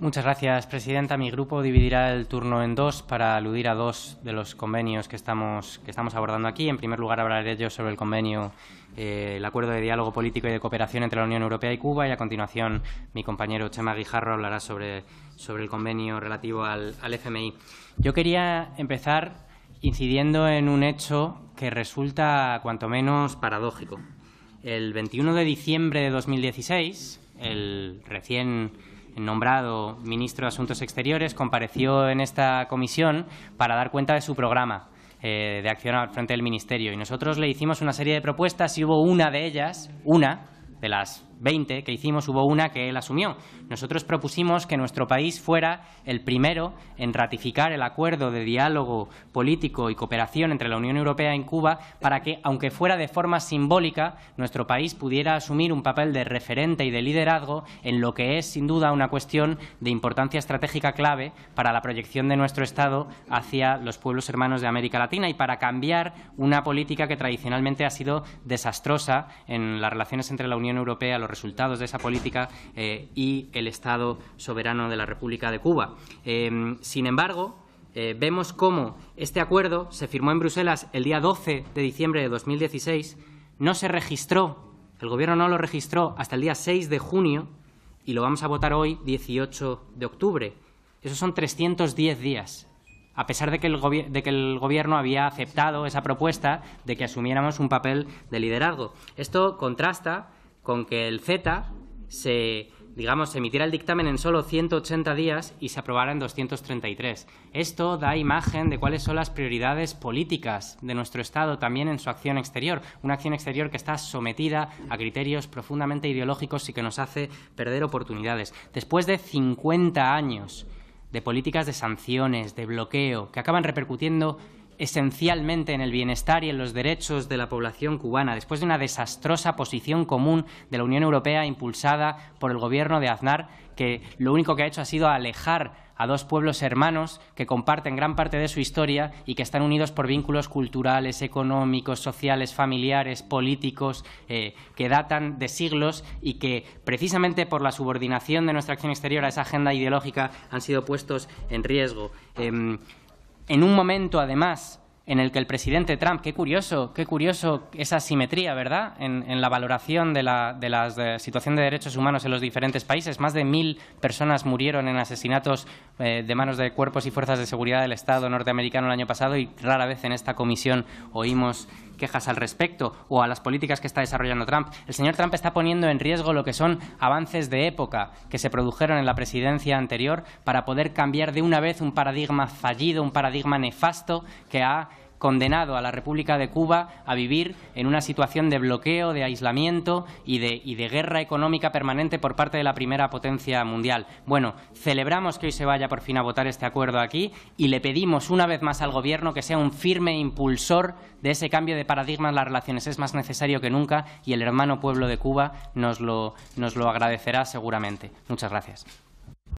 Muchas gracias, presidenta. Mi grupo dividirá el turno en dos para aludir a dos de los convenios que estamos, que estamos abordando aquí. En primer lugar, hablaré yo sobre el convenio, eh, el acuerdo de diálogo político y de cooperación entre la Unión Europea y Cuba, y a continuación mi compañero Chema Guijarro hablará sobre, sobre el convenio relativo al, al FMI. Yo quería empezar incidiendo en un hecho que resulta cuanto menos paradójico. El 21 de diciembre de 2016, el recién nombrado ministro de Asuntos Exteriores, compareció en esta comisión para dar cuenta de su programa eh, de acción al frente del Ministerio. Y nosotros le hicimos una serie de propuestas y hubo una de ellas, una de las 20 que hicimos, hubo una que él asumió. Nosotros propusimos que nuestro país fuera el primero en ratificar el acuerdo de diálogo político y cooperación entre la Unión Europea y Cuba para que, aunque fuera de forma simbólica, nuestro país pudiera asumir un papel de referente y de liderazgo en lo que es, sin duda, una cuestión de importancia estratégica clave para la proyección de nuestro Estado hacia los pueblos hermanos de América Latina y para cambiar una política que tradicionalmente ha sido desastrosa en las relaciones entre la Unión Europea y los resultados de esa política eh, y el Estado soberano de la República de Cuba. Em, sin embargo, eh, vemos cómo este acuerdo se firmó en Bruselas el día 12 de diciembre de 2016, no se registró, el Gobierno no lo registró hasta el día 6 de junio y lo vamos a votar hoy, 18 de octubre. Esos son 310 días a pesar de que, el de que, el Gobierno había aceptado esa propuesta de que asumiéramos un papel de liderazgo. Esto contrasta con que el Z se, digamos, emitiera el dictamen en solo 180 días y se aprobara en 233. Esto da imagen de cuáles son las prioridades políticas de nuestro Estado también en su acción exterior, una acción exterior que está sometida a criterios profundamente ideológicos y que nos hace perder oportunidades. Después de 50 años de políticas de sanciones, de bloqueo, que acaban repercutiendo esencialmente en el bienestar y en los derechos de la población cubana, después de una desastrosa posición común de la Unión Europea impulsada por el gobierno de Aznar, que lo único que ha hecho ha sido alejar a dos pueblos hermanos que comparten gran parte de su historia y que están unidos por vínculos culturales, económicos, sociales, familiares, políticos, eh, que datan de siglos y que precisamente por la subordinación de nuestra acción exterior a esa agenda ideológica han sido puestos en riesgo. Em, en un momento además en el que el presidente Trump, qué curioso, qué curioso esa simetría, ¿verdad?, en, la valoración de la, situación de derechos humanos en los diferentes países. Más de mil personas murieron en asesinatos eh, de manos de cuerpos y fuerzas de seguridad del Estado norteamericano el año pasado y rara vez en esta comisión oímos quejas al respecto o a las políticas que está desarrollando Trump. El señor Trump está poniendo en riesgo lo que son avances de época que se produjeron en la presidencia anterior para poder cambiar de una vez un paradigma fallido, un paradigma nefasto que ha condenado a la República de Cuba a vivir en una situación de bloqueo, de aislamiento y de, guerra económica permanente por parte de la primera potencia mundial. Bueno, celebramos que hoy se vaya por fin a votar este acuerdo aquí y le pedimos una vez más al Gobierno que sea un firme impulsor de ese cambio de paradigma en las relaciones. Es más necesario que nunca y el hermano pueblo de Cuba nos lo agradecerá seguramente. Muchas gracias.